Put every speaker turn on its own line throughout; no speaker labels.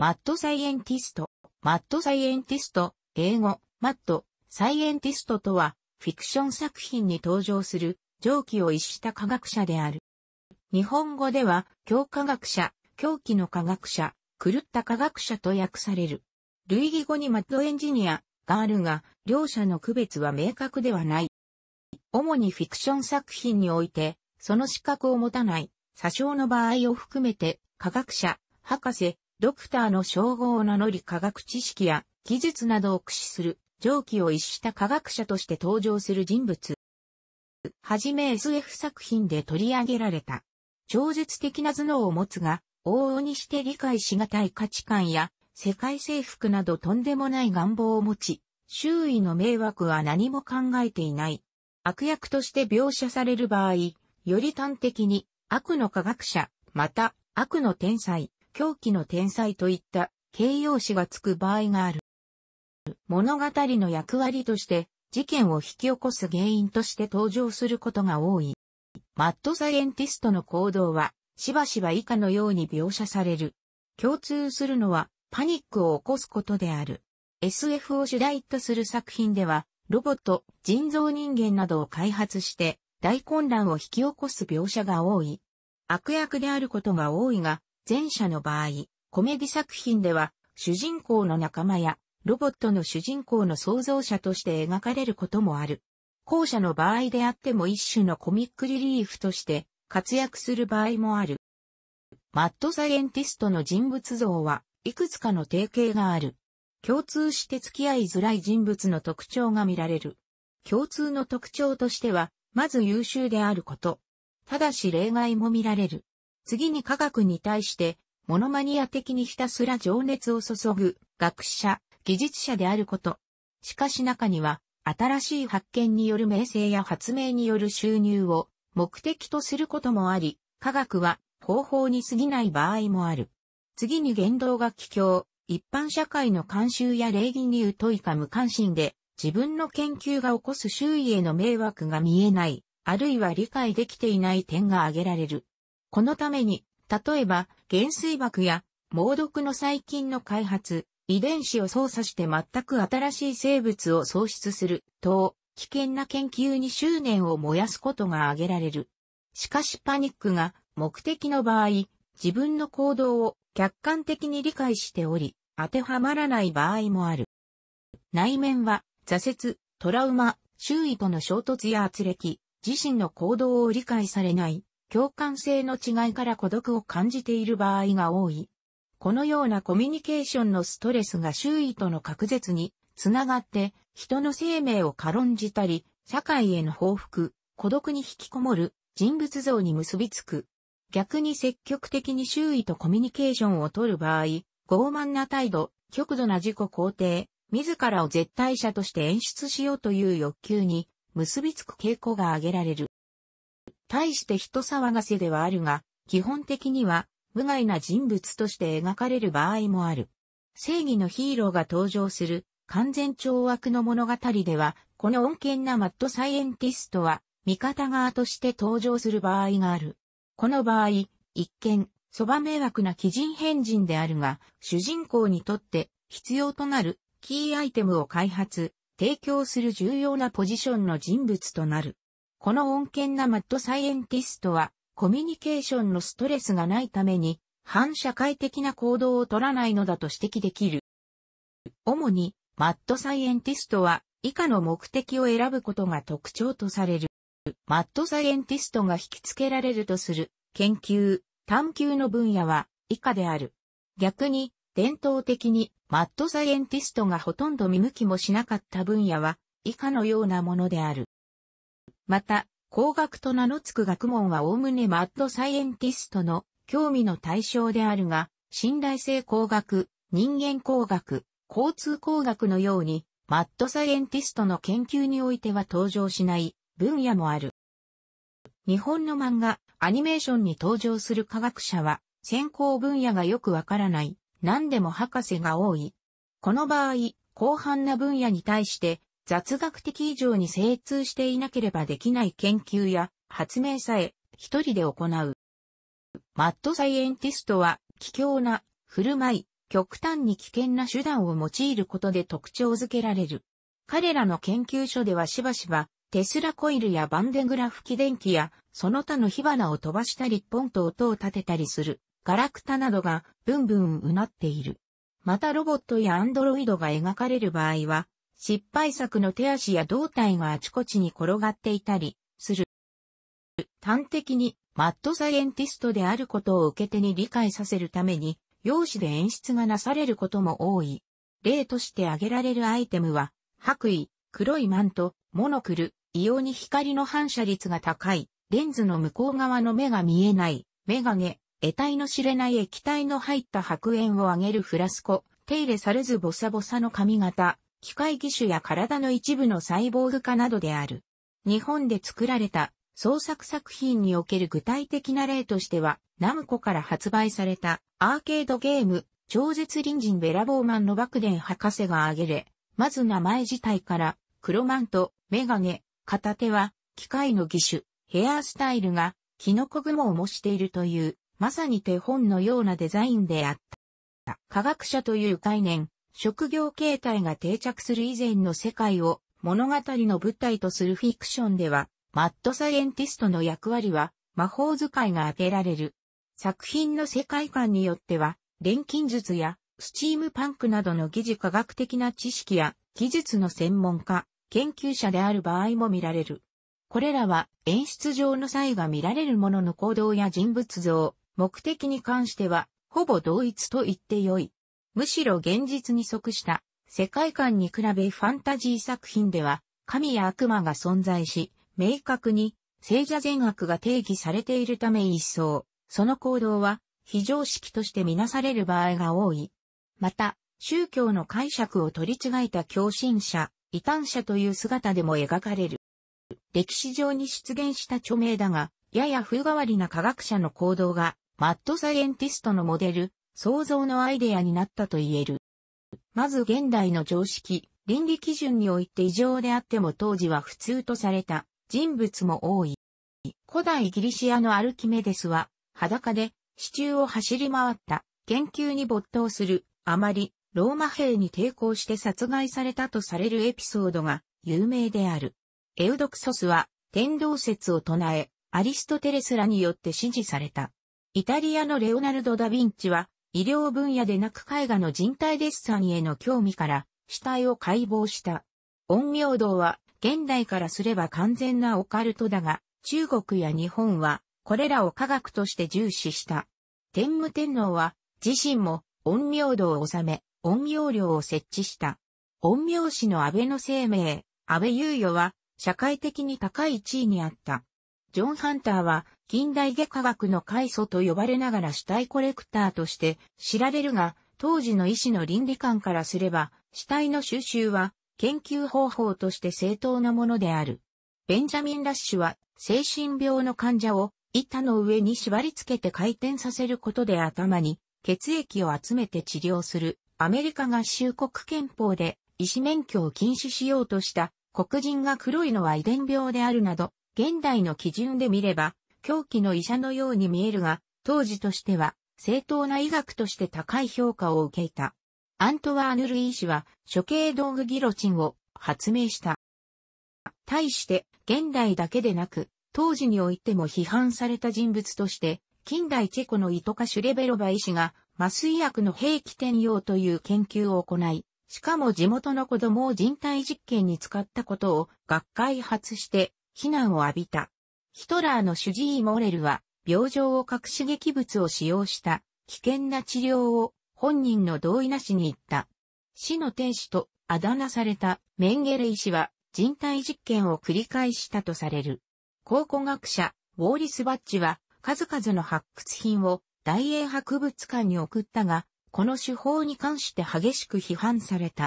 マットサイエンティスト。マットサイエンティスト、英語、マット、サイエンティストとは、フィクション作品に登場する、上記を逸した科学者である。日本語では、教科学者、狂気の科学者、狂った科学者と訳される。類義語にマッドエンジニア、があるが、両者の区別は明確ではない。主にフィクション作品において、その資格を持たない、詐称の場合を含めて、科学者、博士、ドクターの称号を名乗り科学知識や技術などを駆使する、蒸気を逸した科学者として登場する人物。はじめ SF 作品で取り上げられた。超絶的な頭脳を持つが、往々にして理解しがたい価値観や、世界征服などとんでもない願望を持ち、周囲の迷惑は何も考えていない。悪役として描写される場合、より端的に、悪の科学者、また、悪の天才、狂気の天才といった形容詞がつく場合がある。物語の役割として事件を引き起こす原因として登場することが多い。マッドサイエンティストの行動はしばしば以下のように描写される。共通するのはパニックを起こすことである。SF を主題とする作品ではロボット、人造人間などを開発して大混乱を引き起こす描写が多い。悪役であることが多いが、前者の場合、コメディ作品では、主人公の仲間や、ロボットの主人公の創造者として描かれることもある。後者の場合であっても一種のコミックリリーフとして活躍する場合もある。マッドサイエンティストの人物像はいくつかの定型がある。共通して付き合いづらい人物の特徴が見られる。共通の特徴としては、まず優秀であること。ただし例外も見られる。次に科学に対して、モノマニア的にひたすら情熱を注ぐ、学者、技術者であること。しかし中には、新しい発見による名声や発明による収入を目的とすることもあり、科学は方法に過ぎない場合もある。次に言動が奇境、一般社会の慣習や礼儀に疎いか無関心で、自分の研究が起こす周囲への迷惑が見えない、あるいは理解できていない点が挙げられる。このために、例えば、減衰爆や猛毒の細菌の開発、遺伝子を操作して全く新しい生物を創出する、等、危険な研究に執念を燃やすことが挙げられる。しかしパニックが目的の場合、自分の行動を客観的に理解しており、当てはまらない場合もある。内面は、挫折、トラウマ、周囲との衝突や圧力、自身の行動を理解されない、共感性の違いから孤独を感じている場合が多い。このようなコミュニケーションのストレスが周囲との隔絶につながって人の生命を軽んじたり、社会への報復、孤独に引きこもる人物像に結びつく。逆に積極的に周囲とコミュニケーションをとる場合、傲慢な態度、極度な自己肯定、自らを絶対者として演出しようという欲求に結びつく傾向が挙げられる。対して人騒がせではあるが、基本的には無害な人物として描かれる場合もある。正義のヒーローが登場する完全懲悪の物語では、この穏健なマッドサイエンティストは味方側として登場する場合がある。この場合、一見、そば迷惑な鬼人変人であるが、主人公にとって必要となるキーアイテムを開発、提供する重要なポジションの人物となる。この穏健なマッドサイエンティストは、コミュニケーションのストレスがないために、反社会的な行動を取らないのだと指摘できる。主に、マッドサイエンティストは、以下の目的を選ぶことが特徴とされる。マッドサイエンティストが引き付けられるとする研究、探求の分野は以下である。逆に、伝統的にマッドサイエンティストがほとんど見向きもしなかった分野は以下のようなものである。また、工学と名の付く学問はおおむねマッドサイエンティストの興味の対象であるが、信頼性工学、人間工学、交通工学のように、マッドサイエンティストの研究においては登場しない分野もある。日本の漫画、アニメーションに登場する科学者は、専攻分野がよくわからない、何でも博士が多い。この場合、広範な分野に対して、雑学的以上に精通していなければできない研究や発明さえ一人で行う。マッドサイエンティストは、奇境な、振る舞い、極端に危険な手段を用いることで特徴づけられる。彼らの研究所ではしばしば、テスラコイルやバンデグラフ機電機や、その他の火花を飛ばしたり、ポンと音を立てたりする、ガラクタなどが、ブンブンうなっている。またロボットやアンドロイドが描かれる場合は、失敗作の手足や胴体があちこちに転がっていたり、する。端的に、マッドサイエンティストであることを受け手に理解させるために、用紙で演出がなされることも多い。例として挙げられるアイテムは、白衣、黒いマント、モノクル、異様に光の反射率が高い、レンズの向こう側の目が見えない、メガネ、得体の知れない液体の入った白煙を上げるフラスコ、手入れされずボサボサの髪型、機械技種や体の一部のサイボーグ化などである。日本で作られた創作作品における具体的な例としては、ナムコから発売されたアーケードゲーム、超絶隣人ベラボーマンの爆電博士が挙げれ、まず名前自体から、黒マント、メガネ、片手は、機械の義手、ヘアスタイルが、キノコ雲を模しているという、まさに手本のようなデザインであった。科学者という概念、職業形態が定着する以前の世界を物語の舞台とするフィクションでは、マッドサイエンティストの役割は魔法使いが挙げられる。作品の世界観によっては、錬金術やスチームパンクなどの疑似科学的な知識や技術の専門家、研究者である場合も見られる。これらは演出上の際が見られるものの行動や人物像、目的に関しては、ほぼ同一と言ってよい。むしろ現実に即した世界観に比べファンタジー作品では神や悪魔が存在し、明確に聖者善悪が定義されているため一層、その行動は非常識としてみなされる場合が多い。また、宗教の解釈を取り違えた狂信者、異端者という姿でも描かれる。歴史上に出現した著名だが、やや風変わりな科学者の行動が、マッドサイエンティストのモデル、創造のアイデアになったと言える。まず現代の常識、倫理基準において異常であっても当時は普通とされた人物も多い。古代ギリシアのアルキメデスは裸で支柱を走り回った研究に没頭するあまりローマ兵に抵抗して殺害されたとされるエピソードが有名である。エウドクソスは天道説を唱えアリストテレスらによって支持された。イタリアのレオナルド・ダ・ヴィンチは医療分野でなく絵画の人体デッサンへの興味から死体を解剖した。陰陽道は現代からすれば完全なオカルトだが、中国や日本はこれらを科学として重視した。天武天皇は自身も陰陽道を治め、陰陽寮を設置した。陰陽師の安倍の生命、安倍猶予は社会的に高い地位にあった。ジョン・ハンターは近代外科学の開祖と呼ばれながら死体コレクターとして知られるが、当時の医師の倫理観からすれば、死体の収集は研究方法として正当なものである。ベンジャミン・ラッシュは精神病の患者を板の上に縛り付けて回転させることで頭に血液を集めて治療するアメリカ合衆国憲法で医師免許を禁止しようとした黒人が黒いのは遺伝病であるなど現代の基準で見れば狂気の医者のように見えるが、当時としては正当な医学として高い評価を受けた。アントワーヌ・ルイー氏は処刑道具ギロチンを発明した。対して現代だけでなく、当時においても批判された人物として、近代チェコのイトカ・シュレベロバ医師が麻酔薬の兵器転用という研究を行い、しかも地元の子供を人体実験に使ったことを学会発して非難を浴びた。ヒトラーの主治医モレルは、病状を隠し劇物を使用した危険な治療を本人の同意なしに言った。死の天使とあだ名されたメンゲレ医師は人体実験を繰り返したとされる。考古学者ウォーリス・バッジは数々の発掘品を大英博物館に送ったが、この手法に関して激しく批判された。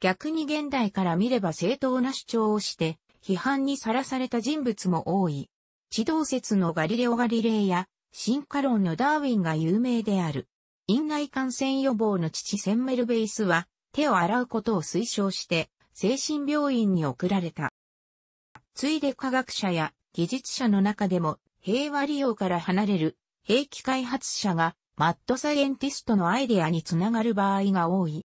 逆に現代から見れば正当な主張をして、批判にさらされた人物も多い。地動説のガリレオ・ガリレイや、進化論のダーウィンが有名である。院内感染予防の父センメルベイスは、手を洗うことを推奨して、精神病院に送られた。ついで科学者や技術者の中でも、平和利用から離れる兵器開発者が、マッドサイエンティストのアイデアにつながる場合が多い。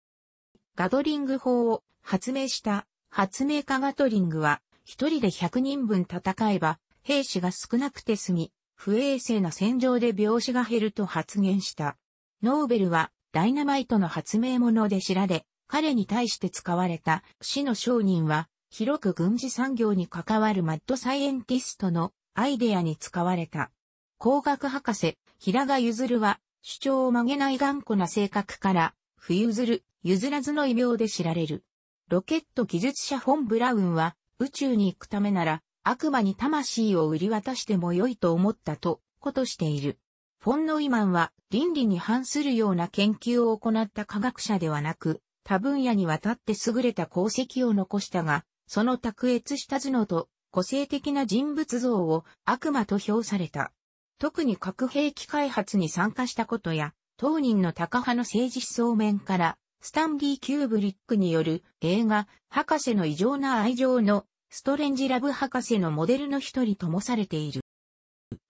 ガドリング法を発明した発明家ガトリングは一人で100人分戦えば、兵士が少なくて済み、不衛生な戦場で病死が減ると発言した。ノーベルは、ダイナマイトの発明者で知られ、彼に対して使われた死の商人は、広く軍事産業に関わるマッドサイエンティストのアイデアに使われた。工学博士、平賀譲は、主張を曲げない頑固な性格から、不譲る、譲らずの異名で知られる。ロケット技術者フォン・ブラウンは、宇宙に行くためなら、悪魔に魂を売り渡しても良いと思ったと、ことしている。フォン・ノイマンは倫理に反するような研究を行った科学者ではなく、他分野にわたって優れた功績を残したが、その卓越した頭脳と個性的な人物像を悪魔と評された。特に核兵器開発に参加したことや、当人の高派の政治思想面からスタンリー・キューブリックによる映画、博士の異常な愛情のストレンジラブ博士のモデルの一人ともされている。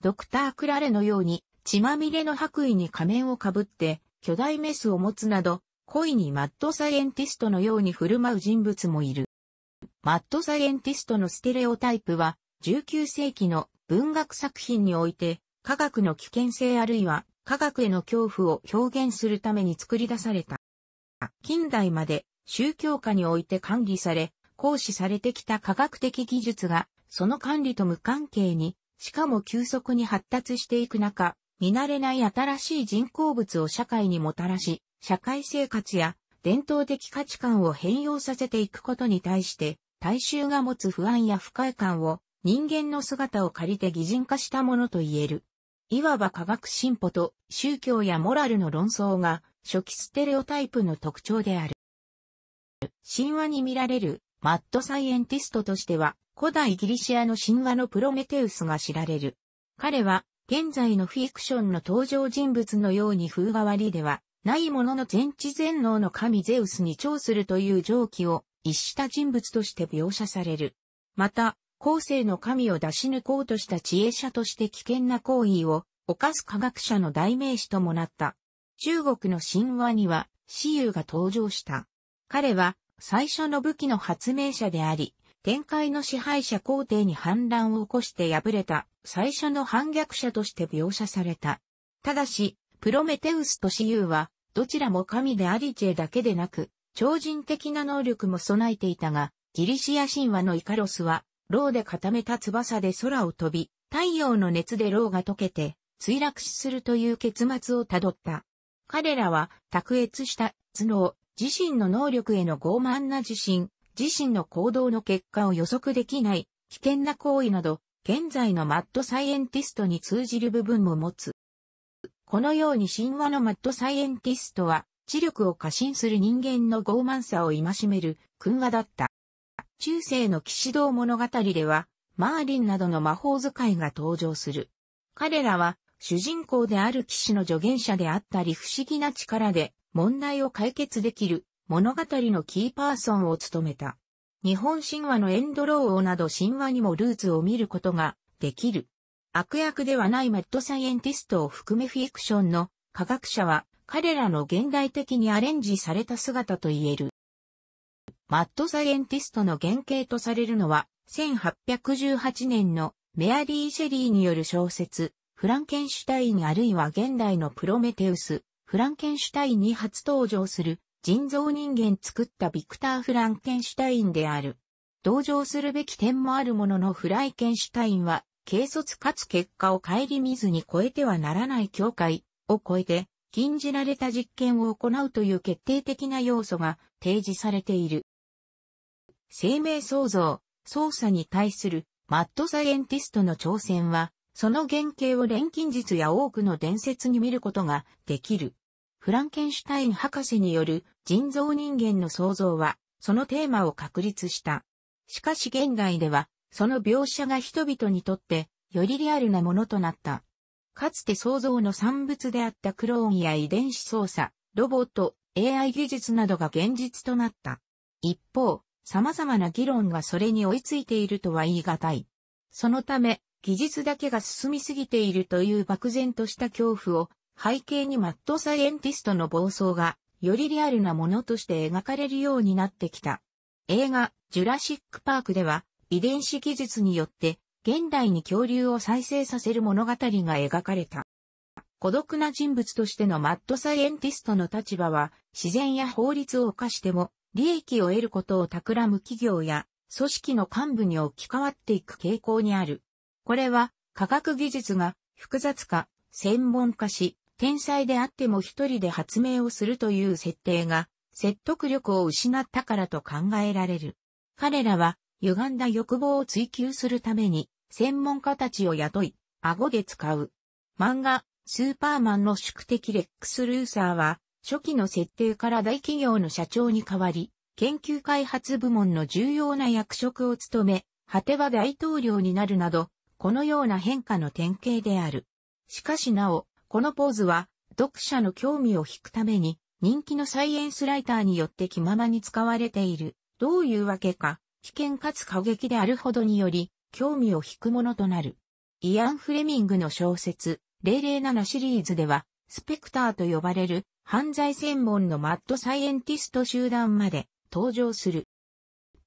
ドクター・クラレのように血まみれの白衣に仮面をかぶって巨大メスを持つなど、恋にマッドサイエンティストのように振る舞う人物もいる。マッドサイエンティストのステレオタイプは19世紀の文学作品において科学の危険性あるいは科学への恐怖を表現するために作り出された。近代まで宗教家において管理され、行使されてきた科学的技術が、その管理と無関係に、しかも急速に発達していく中、見慣れない新しい人工物を社会にもたらし、社会生活や伝統的価値観を変容させていくことに対して、大衆が持つ不安や不快感を人間の姿を借りて擬人化したものと言える。いわば科学進歩と宗教やモラルの論争が初期ステレオタイプの特徴である。神話に見られるマッドサイエンティストとしては古代ギリシアの神話のプロメテウスが知られる。彼は現在のフィクションの登場人物のように風変わりではないものの全知全能の神ゼウスに長するという上記を一した人物として描写される。また、後世の神を出し抜こうとした知恵者として危険な行為を犯す科学者の代名詞ともなった。中国の神話には、死友が登場した。彼は、最初の武器の発明者であり、天界の支配者皇帝に反乱を起こして敗れた、最初の反逆者として描写された。ただし、プロメテウスと死友は、どちらも神でアリチェだけでなく、超人的な能力も備えていたが、ギリシア神話のイカロスは、牢で固めた翼で空を飛び、太陽の熱で牢が溶けて、墜落死するという結末をたどった。彼らは、卓越した頭脳、自身の能力への傲慢な自信、自身の行動の結果を予測できない、危険な行為など、現在のマッドサイエンティストに通じる部分も持つ。このように神話のマッドサイエンティストは、知力を過信する人間の傲慢さを戒める、訓話だった。中世の騎士道物語では、マーリンなどの魔法使いが登場する。彼らは、主人公である騎士の助言者であったり不思議な力で問題を解決できる物語のキーパーソンを務めた。日本神話のエンドロー王など神話にもルーツを見ることができる。悪役ではないマッドサイエンティストを含めフィクションの科学者は彼らの現代的にアレンジされた姿と言える。マッドサイエンティストの原型とされるのは、1818年のメアリー・シェリーによる小説、フランケンシュタインあるいは現代のプロメテウス、フランケンシュタインに初登場する人造人間作ったビクター・フランケンシュタインである。同情するべき点もあるもののフライケンシュタインは、軽率かつ結果を顧みずに超えてはならない境界を超えて、禁じられた実験を行うという決定的な要素が提示されている。生命創造、操作に対するマッドサイエンティストの挑戦は、その原型を錬金術や多くの伝説に見ることができる。フランケンシュタイン博士による人造人間の創造は、そのテーマを確立した。しかし現代では、その描写が人々にとって、よりリアルなものとなった。かつて創造の産物であったクローンや遺伝子操作、ロボット、AI 技術などが現実となった。一方、様々な議論がそれに追いついているとは言い難い。そのため、技術だけが進みすぎているという漠然とした恐怖を背景にマッドサイエンティストの暴走がよりリアルなものとして描かれるようになってきた。映画、ジュラシックパークでは遺伝子技術によって現代に恐竜を再生させる物語が描かれた。孤独な人物としてのマッドサイエンティストの立場は自然や法律を犯しても利益を得ることを企む企業や組織の幹部に置き換わっていく傾向にある。これは科学技術が複雑化、専門化し、天才であっても一人で発明をするという設定が説得力を失ったからと考えられる。彼らは歪んだ欲望を追求するために専門家たちを雇い、顎で使う。漫画、スーパーマンの宿敵レックス・ルーサーは、初期の設定から大企業の社長に代わり、研究開発部門の重要な役職を務め、果ては大統領になるなど、このような変化の典型である。しかしなお、このポーズは、読者の興味を引くために、人気のサイエンスライターによって気ままに使われている。どういうわけか、危険かつ過激であるほどにより、興味を引くものとなる。イアン・フレミングの小説、007シリーズでは、スペクターと呼ばれる犯罪専門のマッドサイエンティスト集団まで登場する。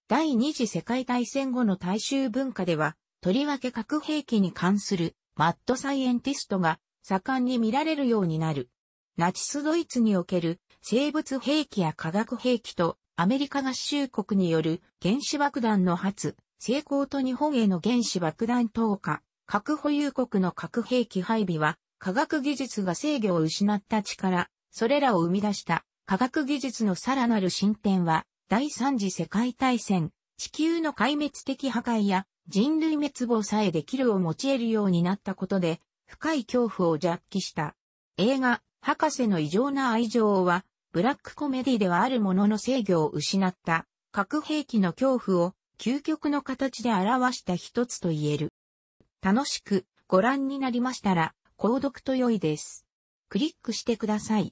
第二次世界大戦後の大衆文化では、とりわけ核兵器に関するマッドサイエンティストが盛んに見られるようになる。ナチスドイツにおける生物兵器や化学兵器とアメリカ合衆国による原子爆弾の発、成功と日本への原子爆弾投下、核保有国の核兵器配備は科学技術が制御を失った力、それらを生み出した科学技術のさらなる進展は、第三次世界大戦、地球の壊滅的破壊や人類滅亡さえできるを用いるようになったことで、深い恐怖を弱気した。映画、博士の異常な愛情は、ブラックコメディではあるものの制御を失った、核兵器の恐怖を究極の形で表した一つと言える。楽しくご覧になりましたら、購読と良いです。クリックしてください。